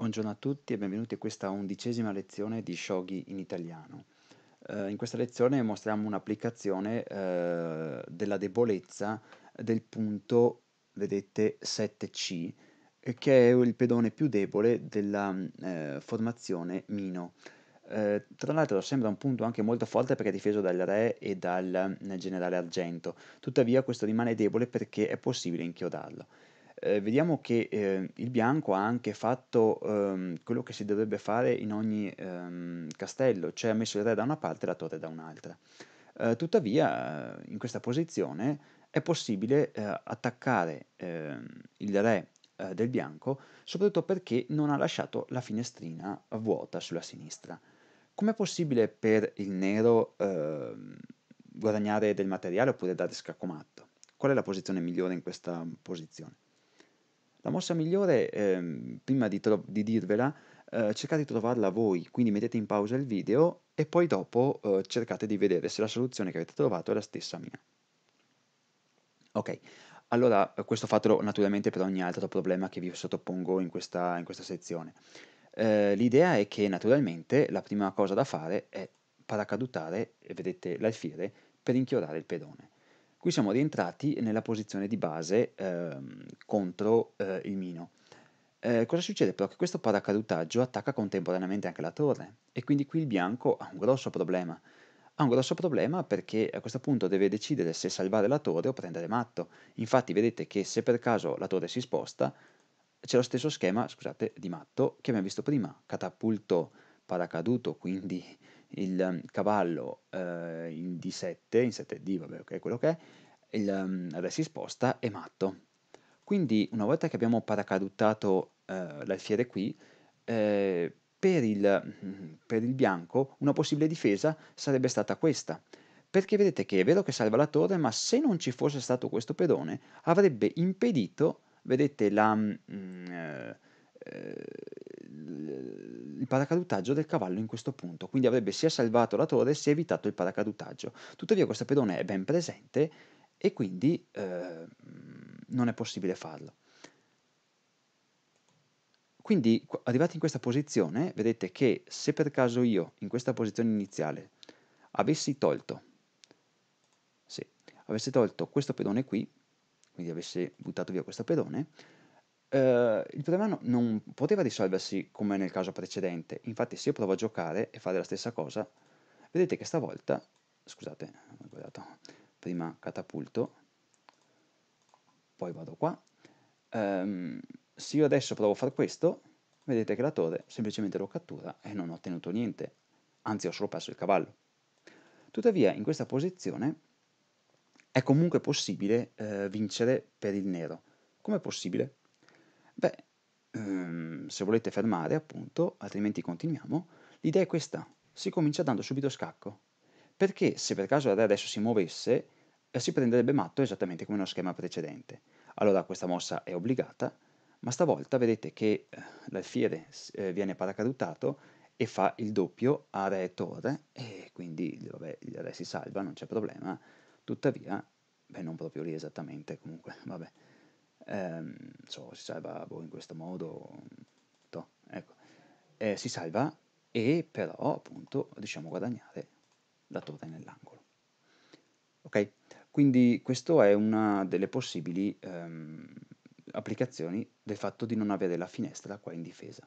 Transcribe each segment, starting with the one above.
Buongiorno a tutti e benvenuti a questa undicesima lezione di Shogi in italiano. Eh, in questa lezione mostriamo un'applicazione eh, della debolezza del punto, vedete, 7C, eh, che è il pedone più debole della eh, formazione Mino. Eh, tra l'altro sembra un punto anche molto forte perché è difeso dal re e dal eh, generale Argento, tuttavia questo rimane debole perché è possibile inchiodarlo eh, vediamo che eh, il bianco ha anche fatto ehm, quello che si dovrebbe fare in ogni ehm, castello, cioè ha messo il re da una parte e la torre da un'altra. Eh, tuttavia, in questa posizione è possibile eh, attaccare ehm, il re eh, del bianco, soprattutto perché non ha lasciato la finestrina vuota sulla sinistra. Com'è possibile per il nero ehm, guadagnare del materiale oppure dare scaccomatto? Qual è la posizione migliore in questa posizione? La mossa migliore, ehm, prima di, tro- di dirvela, eh, cercate di trovarla voi, quindi mettete in pausa il video e poi dopo eh, cercate di vedere se la soluzione che avete trovato è la stessa mia. Ok, allora questo fatelo naturalmente per ogni altro problema che vi sottopongo in questa, in questa sezione. Eh, l'idea è che naturalmente la prima cosa da fare è paracadutare, vedete, l'alfiere per inchiodare il pedone. Qui siamo rientrati nella posizione di base ehm, contro eh, il mino. Eh, cosa succede però? Che questo paracadutaggio attacca contemporaneamente anche la torre e quindi qui il bianco ha un grosso problema. Ha un grosso problema perché a questo punto deve decidere se salvare la torre o prendere matto. Infatti vedete che se per caso la torre si sposta c'è lo stesso schema, scusate, di matto che abbiamo visto prima. Catapulto paracaduto, quindi il ehm, cavallo eh, in D7, in 7D, vabbè, ok, quello che è, il ehm, re si sposta e matto. Quindi una volta che abbiamo paracadutato eh, l'alfiere qui, eh, per, il, per il bianco una possibile difesa sarebbe stata questa. Perché vedete che è vero che salva la torre, ma se non ci fosse stato questo pedone, avrebbe impedito, vedete la... Mh, mm, eh, eh il paracadutaggio del cavallo in questo punto, quindi avrebbe sia salvato la torre sia evitato il paracadutaggio. Tuttavia questo pedone è ben presente e quindi eh, non è possibile farlo. Quindi arrivati in questa posizione vedete che se per caso io in questa posizione iniziale avessi tolto, sì, avessi tolto questo pedone qui, quindi avessi buttato via questo pedone, eh, il problema non poteva risolversi come nel caso precedente, infatti se io provo a giocare e fare la stessa cosa, vedete che stavolta, scusate, ho guardato, prima catapulto, poi vado qua, ehm, se io adesso provo a fare questo, vedete che la torre semplicemente lo cattura e non ho ottenuto niente, anzi ho solo perso il cavallo. Tuttavia in questa posizione è comunque possibile eh, vincere per il nero. Com'è possibile? Beh, ehm, se volete fermare, appunto, altrimenti continuiamo, l'idea è questa. Si comincia dando subito scacco. Perché se per caso la re adesso si muovesse, eh, si prenderebbe matto esattamente come nello schema precedente. Allora questa mossa è obbligata, ma stavolta vedete che eh, l'alfiere eh, viene paracadutato e fa il doppio a re e torre, e quindi vabbè, il re si salva, non c'è problema. Tuttavia, beh, non proprio lì esattamente, comunque, vabbè ehm, so, si salva boh, in questo modo, toh, ecco. eh, si salva e però appunto riusciamo a guadagnare la torre nell'angolo. Ok? Quindi questa è una delle possibili ehm, applicazioni del fatto di non avere la finestra qua in difesa.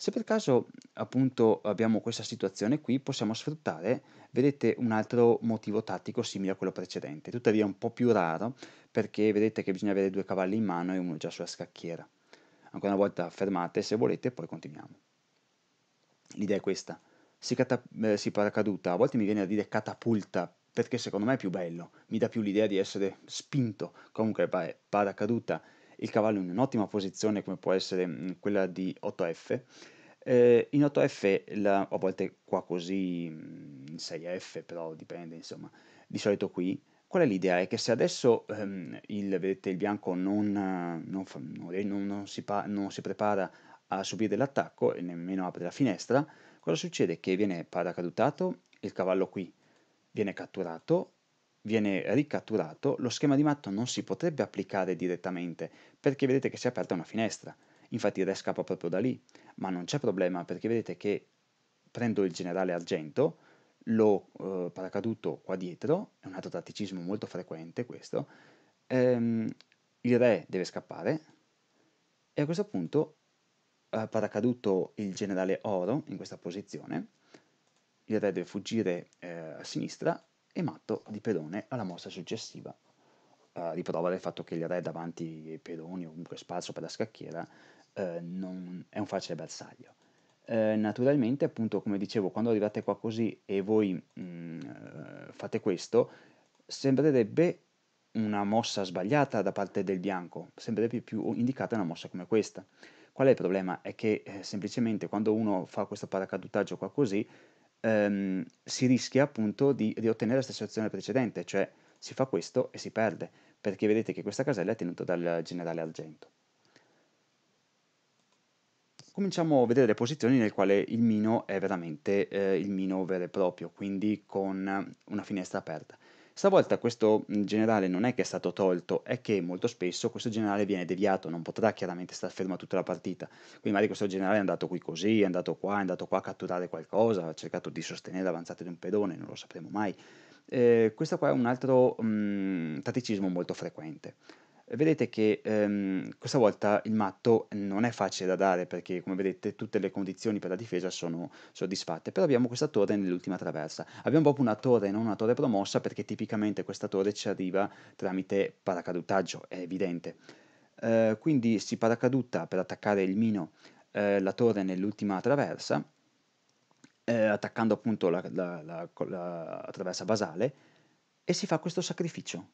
Se per caso appunto abbiamo questa situazione qui, possiamo sfruttare, vedete, un altro motivo tattico simile a quello precedente, tuttavia un po' più raro perché vedete che bisogna avere due cavalli in mano e uno già sulla scacchiera. Ancora una volta fermate se volete, poi continuiamo. L'idea è questa, si, eh, si paracaduta, a volte mi viene a dire catapulta perché secondo me è più bello, mi dà più l'idea di essere spinto, comunque beh, paracaduta il cavallo in un'ottima posizione come può essere mm, quella di 8F eh, in 8F, la, a volte qua così, mm, in 6F però dipende, insomma, di solito qui, qual è l'idea? È che se adesso ehm, il, vedete, il bianco non, non, fa, non, si pa, non si prepara a subire l'attacco e nemmeno apre la finestra, cosa succede? Che viene paracadutato, il cavallo qui viene catturato, viene ricatturato, lo schema di matto non si potrebbe applicare direttamente perché vedete che si è aperta una finestra. Infatti il re scappa proprio da lì, ma non c'è problema perché vedete che prendo il generale Argento, lo eh, paracaduto qua dietro, è un altro tatticismo molto frequente questo, ehm, il re deve scappare e a questo punto eh, paracaduto il generale Oro in questa posizione, il re deve fuggire eh, a sinistra e matto di pedone alla mossa successiva. Eh, riprova del fatto che il re davanti ai pedoni o comunque sparso per la scacchiera eh, non è un facile bersaglio. Eh, naturalmente, appunto, come dicevo, quando arrivate qua così e voi mh, mm, eh, fate questo, sembrerebbe una mossa sbagliata da parte del bianco, sembrerebbe più indicata una mossa come questa. Qual è il problema? È che eh, semplicemente quando uno fa questo paracadutaggio qua così, ehm, si rischia appunto di, di ottenere la stessa azione precedente, cioè si fa questo e si perde, perché vedete che questa casella è tenuta dal generale argento cominciamo a vedere le posizioni nel quale il mino è veramente eh, il mino vero e proprio, quindi con una finestra aperta. Stavolta questo mm, generale non è che è stato tolto, è che molto spesso questo generale viene deviato, non potrà chiaramente stare fermo tutta la partita. Quindi magari questo generale è andato qui così, è andato qua, è andato qua a catturare qualcosa, ha cercato di sostenere l'avanzata di un pedone, non lo sapremo mai. Eh, questo qua è un altro mh, mm, tatticismo molto frequente vedete che ehm, questa volta il matto non è facile da dare perché come vedete tutte le condizioni per la difesa sono soddisfatte, però abbiamo questa torre nell'ultima traversa, abbiamo proprio una torre non una torre promossa perché tipicamente questa torre ci arriva tramite paracadutaggio, è evidente. Eh, quindi si paracaduta per attaccare il mino eh, la torre nell'ultima traversa, eh, attaccando appunto la, la, la, la traversa basale, e si fa questo sacrificio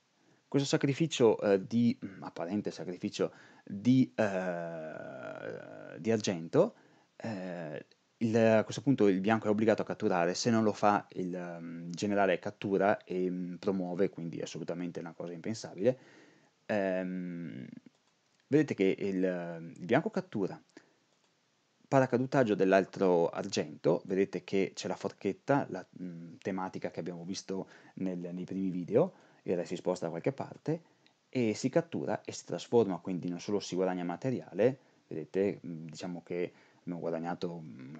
questo sacrificio eh, di, mm, apparente sacrificio di, eh, di argento, eh, il, a questo punto il bianco è obbligato a catturare, se non lo fa il um, generale cattura e um, promuove, quindi è assolutamente una cosa impensabile. Ehm, vedete che il, il bianco cattura, paracadutaggio dell'altro argento, vedete che c'è la forchetta, la mh, tematica che abbiamo visto nel, nei primi video, il re si sposta da qualche parte e si cattura e si trasforma, quindi non solo si guadagna materiale, vedete, diciamo che abbiamo guadagnato un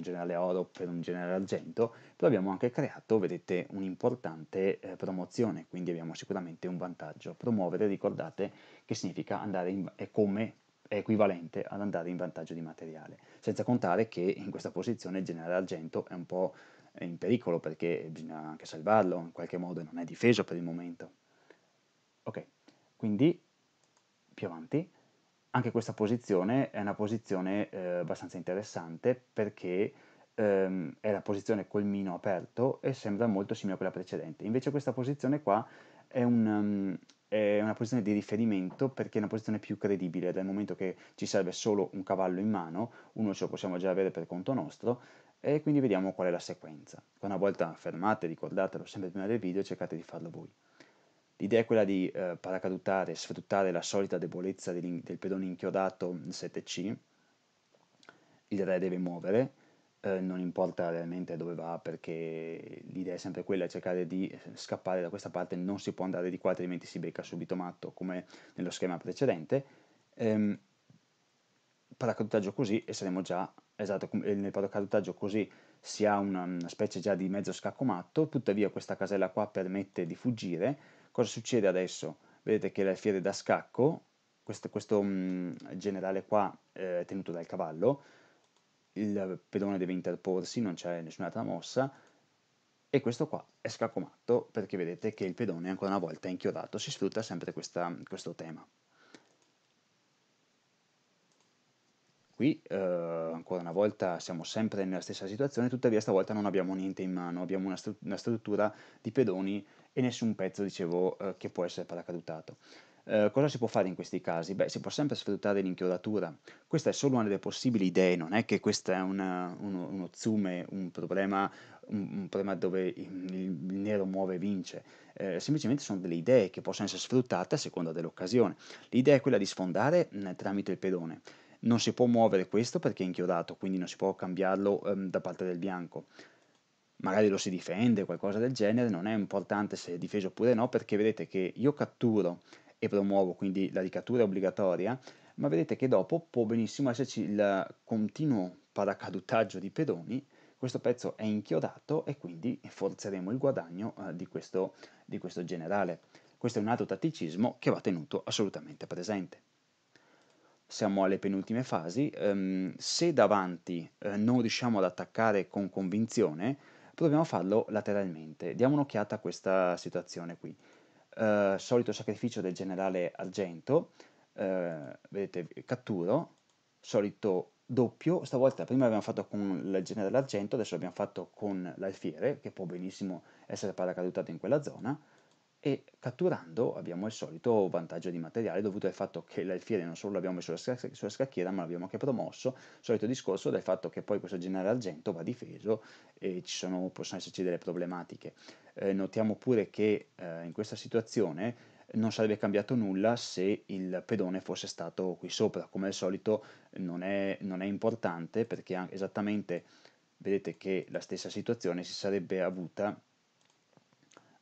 generale oro per un generale argento, però abbiamo anche creato, vedete, un'importante eh, promozione, quindi abbiamo sicuramente un vantaggio. Promuovere, ricordate, che significa andare in, è come è equivalente ad andare in vantaggio di materiale, senza contare che in questa posizione il generale argento è un po' in pericolo perché bisogna anche salvarlo in qualche modo e non è difeso per il momento. Ok, quindi più avanti anche questa posizione è una posizione eh, abbastanza interessante perché ehm, è la posizione col mino aperto e sembra molto simile a quella precedente. Invece questa posizione qua è, un, um, è una posizione di riferimento perché è una posizione più credibile dal momento che ci serve solo un cavallo in mano, uno ce lo possiamo già avere per conto nostro, e quindi vediamo qual è la sequenza. Una volta fermate, ricordatelo sempre prima del video, cercate di farlo voi. L'idea è quella di eh, paracadutare, sfruttare la solita debolezza del, del pedone inchiodato 7C. Il re deve muovere, eh, non importa realmente dove va perché l'idea è sempre quella, cercare di eh, scappare da questa parte, non si può andare di qua altrimenti si becca subito matto come nello schema precedente. Ehm, paracadutaggio così e saremo già, esatto, nel paracadutaggio così si ha una, specie già di mezzo scacco matto, tuttavia questa casella qua permette di fuggire. Cosa succede adesso? Vedete che le alfiere da scacco, questo, questo mm, mh, generale qua eh, è tenuto dal cavallo, il pedone deve interporsi, non c'è nessun'altra mossa, e questo qua è scacco matto perché vedete che il pedone ancora una volta è inchiodato, si sfrutta sempre questa, questo tema. Qui eh, ancora una volta siamo sempre nella stessa situazione, tuttavia stavolta non abbiamo niente in mano, abbiamo una, stru- una struttura di pedoni e nessun pezzo, dicevo, eh, che può essere paracadutato. Eh, cosa si può fare in questi casi? Beh, si può sempre sfruttare l'inchiodatura. Questa è solo una delle possibili idee, non è che questo è una, uno, uno zoom, un problema, un, un problema dove il, il, nero muove e vince. Eh, semplicemente sono delle idee che possono essere sfruttate a seconda dell'occasione. L'idea è quella di sfondare mh, tramite il pedone non si può muovere questo perché è inchiodato, quindi non si può cambiarlo ehm, da parte del bianco. Magari lo si difende, qualcosa del genere, non è importante se è difeso oppure no, perché vedete che io catturo e promuovo, quindi la ricattura è obbligatoria, ma vedete che dopo può benissimo esserci il continuo paracadutaggio di pedoni, questo pezzo è inchiodato e quindi forzeremo il guadagno eh, di, questo, di questo generale. Questo è un altro tatticismo che va tenuto assolutamente presente siamo alle penultime fasi, ehm, se davanti eh, non riusciamo ad attaccare con convinzione, proviamo a farlo lateralmente. Diamo un'occhiata a questa situazione qui. Eh, solito sacrificio del generale Argento, eh, vedete, catturo, solito doppio, stavolta prima abbiamo fatto con il generale Argento, adesso abbiamo fatto con l'alfiere, che può benissimo essere paracadutato in quella zona, e catturando abbiamo il solito vantaggio di materiale dovuto al fatto che l'alfiere non solo l'abbiamo messo sulla, scacchiera ma l'abbiamo anche promosso, solito discorso del fatto che poi questo genere argento va difeso e sono, possono esserci delle problematiche. Eh, notiamo pure che eh, in questa situazione non sarebbe cambiato nulla se il pedone fosse stato qui sopra, come al solito non è, non è importante perché esattamente vedete che la stessa situazione si sarebbe avuta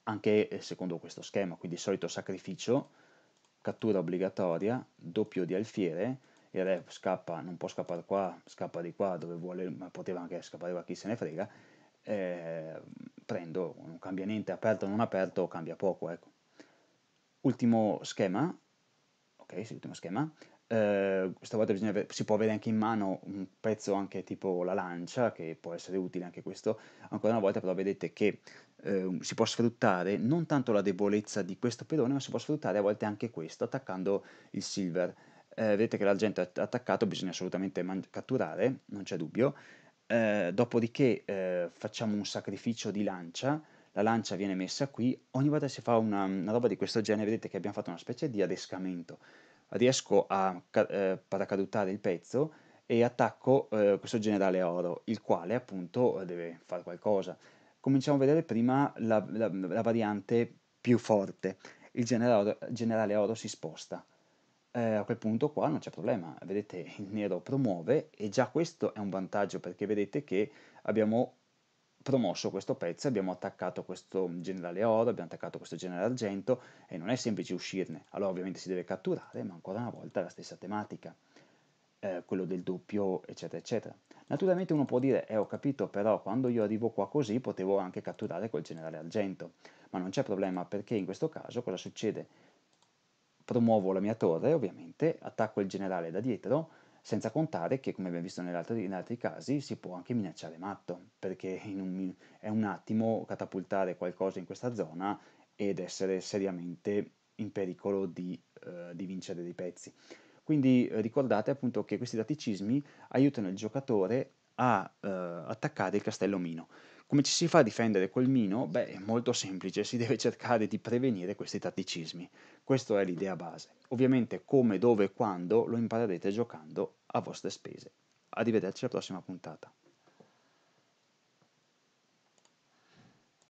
anche eh, secondo questo schema, quindi solito sacrificio, cattura obbligatoria, doppio di alfiere, il re scappa, non può scappare qua, scappa di qua dove vuole, ma poteva anche scappare da chi se ne frega, eh, prendo, non cambia niente, aperto o non aperto, cambia poco, ecco. Ultimo schema, ok, sì, ultimo schema, eh, stavolta bisogna, si può avere anche in mano un pezzo anche tipo la lancia, che può essere utile anche questo, ancora una volta però vedete che eh, si può sfruttare non tanto la debolezza di questo pedone, ma si può sfruttare a volte anche questo, attaccando il silver. Eh, vedete che l'argento è attaccato, bisogna assolutamente man- catturare, non c'è dubbio. Eh, dopodiché eh, facciamo un sacrificio di lancia, la lancia viene messa qui, ogni volta che si fa una, una, roba di questo genere vedete che abbiamo fatto una specie di adescamento, riesco a eh, paracadutare il pezzo e attacco eh, questo generale oro, il quale appunto deve fare qualcosa cominciamo a vedere prima la, la, la variante più forte. Il generale, generale oro si sposta. Eh, a quel punto qua non c'è problema, vedete il nero promuove e già questo è un vantaggio perché vedete che abbiamo promosso questo pezzo, abbiamo attaccato questo generale oro, abbiamo attaccato questo generale argento e non è semplice uscirne, allora ovviamente si deve catturare, ma ancora una volta la stessa tematica eh, quello del doppio, eccetera, eccetera. Naturalmente uno può dire, eh ho capito, però quando io arrivo qua così potevo anche catturare quel generale argento, ma non c'è problema perché in questo caso cosa succede? Promuovo la mia torre, ovviamente, attacco il generale da dietro, senza contare che, come abbiamo visto in altri casi, si può anche minacciare matto, perché un, è un attimo catapultare qualcosa in questa zona ed essere seriamente in pericolo di, eh, di vincere dei pezzi. Quindi eh, ricordate appunto che questi tatticismi aiutano il giocatore a eh, attaccare il castello mino. Come ci si fa a difendere col mino? Beh, è molto semplice, si deve cercare di prevenire questi tatticismi. Questa è l'idea base. Ovviamente come, dove e quando lo imparerete giocando a vostre spese. Arrivederci alla prossima puntata.